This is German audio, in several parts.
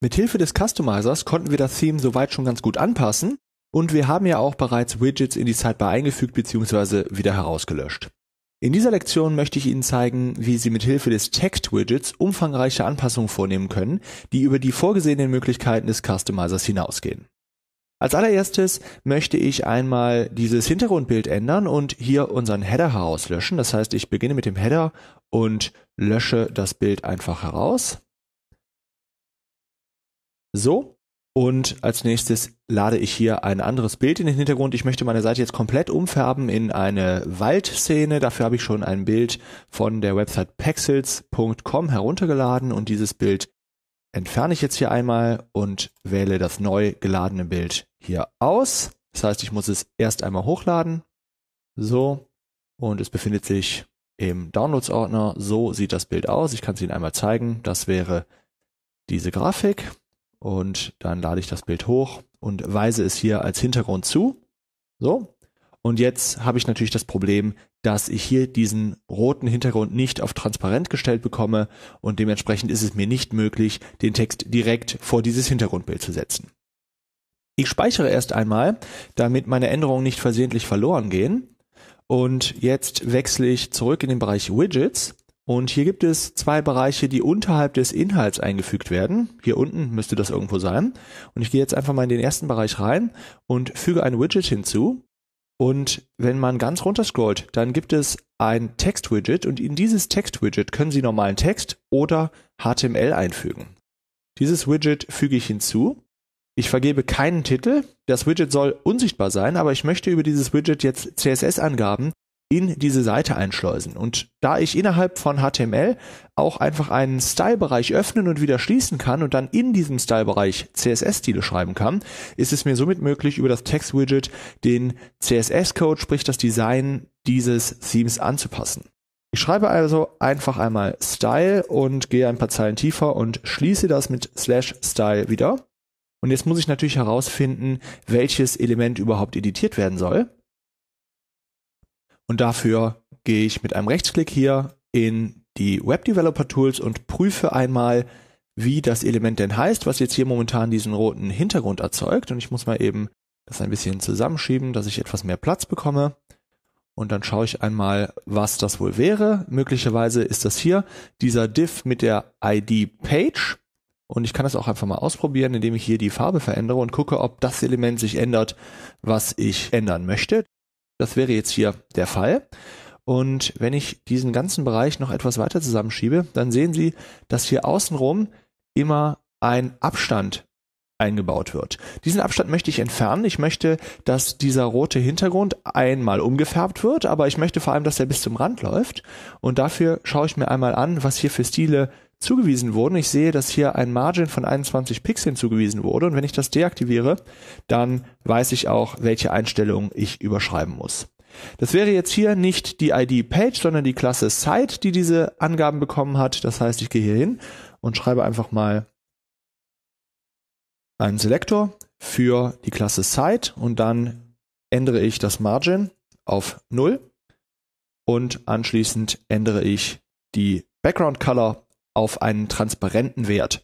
Mithilfe des Customizers konnten wir das Theme soweit schon ganz gut anpassen und wir haben ja auch bereits Widgets in die Sidebar eingefügt bzw. wieder herausgelöscht. In dieser Lektion möchte ich Ihnen zeigen, wie Sie mithilfe des Text-Widgets umfangreiche Anpassungen vornehmen können, die über die vorgesehenen Möglichkeiten des Customizers hinausgehen. Als allererstes möchte ich einmal dieses Hintergrundbild ändern und hier unseren Header herauslöschen. Das heißt, ich beginne mit dem Header und lösche das Bild einfach heraus. So. Und als nächstes lade ich hier ein anderes Bild in den Hintergrund. Ich möchte meine Seite jetzt komplett umfärben in eine Waldszene. Dafür habe ich schon ein Bild von der Website pexels.com heruntergeladen und dieses Bild entferne ich jetzt hier einmal und wähle das neu geladene Bild hier aus. Das heißt, ich muss es erst einmal hochladen. So. Und es befindet sich im Downloads-Ordner. So sieht das Bild aus. Ich kann es Ihnen einmal zeigen. Das wäre diese Grafik. Und dann lade ich das Bild hoch und weise es hier als Hintergrund zu. So. Und jetzt habe ich natürlich das Problem, dass ich hier diesen roten Hintergrund nicht auf transparent gestellt bekomme und dementsprechend ist es mir nicht möglich, den Text direkt vor dieses Hintergrundbild zu setzen. Ich speichere erst einmal, damit meine Änderungen nicht versehentlich verloren gehen. Und jetzt wechsle ich zurück in den Bereich Widgets und hier gibt es zwei Bereiche, die unterhalb des Inhalts eingefügt werden. Hier unten müsste das irgendwo sein. Und ich gehe jetzt einfach mal in den ersten Bereich rein und füge ein Widget hinzu. Und wenn man ganz runter scrollt, dann gibt es ein Text-Widget und in dieses Text-Widget können Sie normalen Text oder HTML einfügen. Dieses Widget füge ich hinzu. Ich vergebe keinen Titel. Das Widget soll unsichtbar sein, aber ich möchte über dieses Widget jetzt CSS-Angaben in diese Seite einschleusen. Und da ich innerhalb von HTML auch einfach einen Style-Bereich öffnen und wieder schließen kann und dann in diesem Style-Bereich CSS-Stile schreiben kann, ist es mir somit möglich, über das Text-Widget den CSS-Code, sprich das Design dieses Themes anzupassen. Ich schreibe also einfach einmal Style und gehe ein paar Zeilen tiefer und schließe das mit slash Style wieder. Und jetzt muss ich natürlich herausfinden, welches Element überhaupt editiert werden soll. Und dafür gehe ich mit einem Rechtsklick hier in die Web Developer Tools und prüfe einmal, wie das Element denn heißt, was jetzt hier momentan diesen roten Hintergrund erzeugt. Und ich muss mal eben das ein bisschen zusammenschieben, dass ich etwas mehr Platz bekomme. Und dann schaue ich einmal, was das wohl wäre. Möglicherweise ist das hier dieser Div mit der ID Page. Und ich kann das auch einfach mal ausprobieren, indem ich hier die Farbe verändere und gucke, ob das Element sich ändert, was ich ändern möchte. Das wäre jetzt hier der Fall. Und wenn ich diesen ganzen Bereich noch etwas weiter zusammenschiebe, dann sehen Sie, dass hier außenrum immer ein Abstand eingebaut wird. Diesen Abstand möchte ich entfernen. Ich möchte, dass dieser rote Hintergrund einmal umgefärbt wird, aber ich möchte vor allem, dass er bis zum Rand läuft. Und dafür schaue ich mir einmal an, was hier für Stile zugewiesen wurden. Ich sehe, dass hier ein Margin von 21 Pixeln zugewiesen wurde und wenn ich das deaktiviere, dann weiß ich auch, welche Einstellungen ich überschreiben muss. Das wäre jetzt hier nicht die ID Page, sondern die Klasse Site, die diese Angaben bekommen hat. Das heißt, ich gehe hier hin und schreibe einfach mal einen Selektor für die Klasse Site und dann ändere ich das Margin auf 0 und anschließend ändere ich die Background Color auf einen transparenten Wert.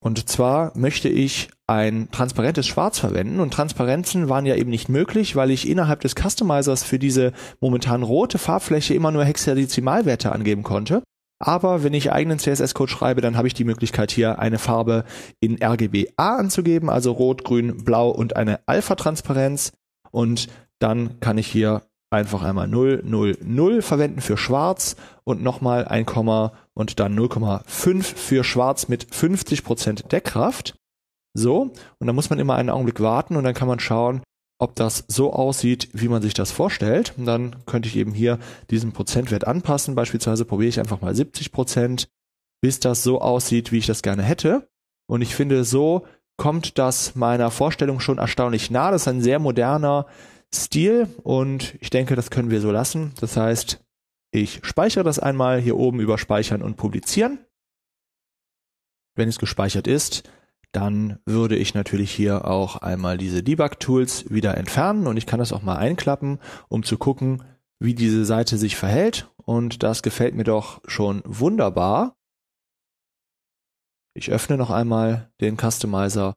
Und zwar möchte ich ein transparentes Schwarz verwenden und Transparenzen waren ja eben nicht möglich, weil ich innerhalb des Customizers für diese momentan rote Farbfläche immer nur Hexadezimalwerte angeben konnte. Aber wenn ich eigenen CSS-Code schreibe, dann habe ich die Möglichkeit hier eine Farbe in RGBA anzugeben, also rot, grün, blau und eine Alpha-Transparenz. Und dann kann ich hier einfach einmal 0, 0, 0 verwenden für schwarz und nochmal ein Komma und dann 0,5 für schwarz mit 50% Deckkraft. So, und dann muss man immer einen Augenblick warten und dann kann man schauen, ob das so aussieht, wie man sich das vorstellt. Und dann könnte ich eben hier diesen Prozentwert anpassen. Beispielsweise probiere ich einfach mal 70%, bis das so aussieht, wie ich das gerne hätte. Und ich finde, so kommt das meiner Vorstellung schon erstaunlich nah. Das ist ein sehr moderner, Stil und ich denke, das können wir so lassen. Das heißt, ich speichere das einmal hier oben über Speichern und Publizieren. Wenn es gespeichert ist, dann würde ich natürlich hier auch einmal diese Debug-Tools wieder entfernen und ich kann das auch mal einklappen, um zu gucken, wie diese Seite sich verhält. Und das gefällt mir doch schon wunderbar. Ich öffne noch einmal den Customizer,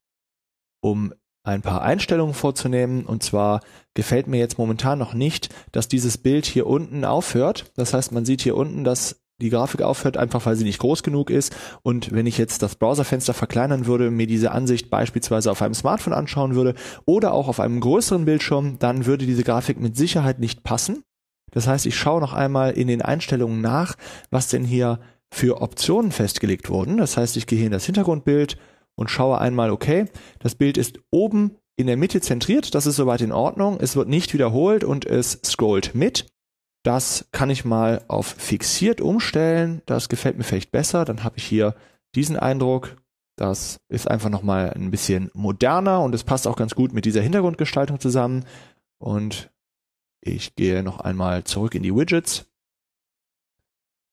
um ein paar Einstellungen vorzunehmen. Und zwar gefällt mir jetzt momentan noch nicht, dass dieses Bild hier unten aufhört. Das heißt, man sieht hier unten, dass die Grafik aufhört, einfach weil sie nicht groß genug ist. Und wenn ich jetzt das Browserfenster verkleinern würde, mir diese Ansicht beispielsweise auf einem Smartphone anschauen würde oder auch auf einem größeren Bildschirm, dann würde diese Grafik mit Sicherheit nicht passen. Das heißt, ich schaue noch einmal in den Einstellungen nach, was denn hier für Optionen festgelegt wurden. Das heißt, ich gehe hier in das Hintergrundbild, und schaue einmal, okay, das Bild ist oben in der Mitte zentriert, das ist soweit in Ordnung, es wird nicht wiederholt und es scrollt mit. Das kann ich mal auf fixiert umstellen, das gefällt mir vielleicht besser, dann habe ich hier diesen Eindruck. Das ist einfach nochmal ein bisschen moderner und es passt auch ganz gut mit dieser Hintergrundgestaltung zusammen. Und ich gehe noch einmal zurück in die Widgets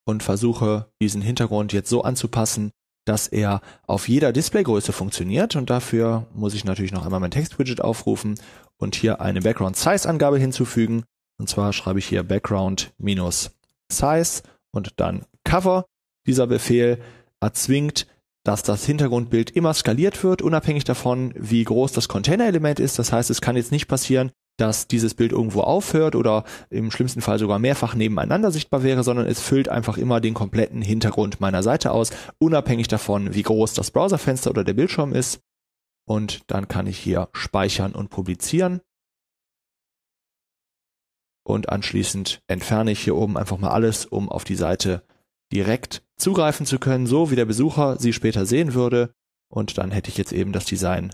und versuche diesen Hintergrund jetzt so anzupassen, dass er auf jeder Displaygröße funktioniert und dafür muss ich natürlich noch einmal mein Textwidget aufrufen und hier eine Background-Size-Angabe hinzufügen. Und zwar schreibe ich hier Background-Size minus und dann Cover. Dieser Befehl erzwingt, dass das Hintergrundbild immer skaliert wird, unabhängig davon, wie groß das Container-Element ist. Das heißt, es kann jetzt nicht passieren, dass dieses Bild irgendwo aufhört oder im schlimmsten Fall sogar mehrfach nebeneinander sichtbar wäre, sondern es füllt einfach immer den kompletten Hintergrund meiner Seite aus, unabhängig davon, wie groß das Browserfenster oder der Bildschirm ist. Und dann kann ich hier speichern und publizieren. Und anschließend entferne ich hier oben einfach mal alles, um auf die Seite direkt zugreifen zu können, so wie der Besucher sie später sehen würde. Und dann hätte ich jetzt eben das Design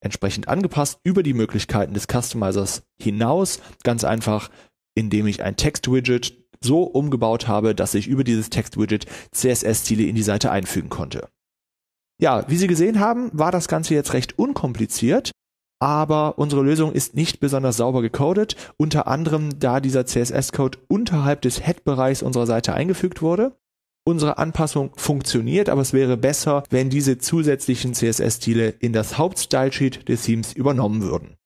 entsprechend angepasst über die Möglichkeiten des Customizers hinaus. Ganz einfach, indem ich ein Text-Widget so umgebaut habe, dass ich über dieses Text-Widget css ziele in die Seite einfügen konnte. Ja, wie Sie gesehen haben, war das Ganze jetzt recht unkompliziert, aber unsere Lösung ist nicht besonders sauber gecodet, unter anderem da dieser CSS-Code unterhalb des Head-Bereichs unserer Seite eingefügt wurde unsere Anpassung funktioniert, aber es wäre besser, wenn diese zusätzlichen CSS-Stile in das Hauptstylesheet des Themes übernommen würden.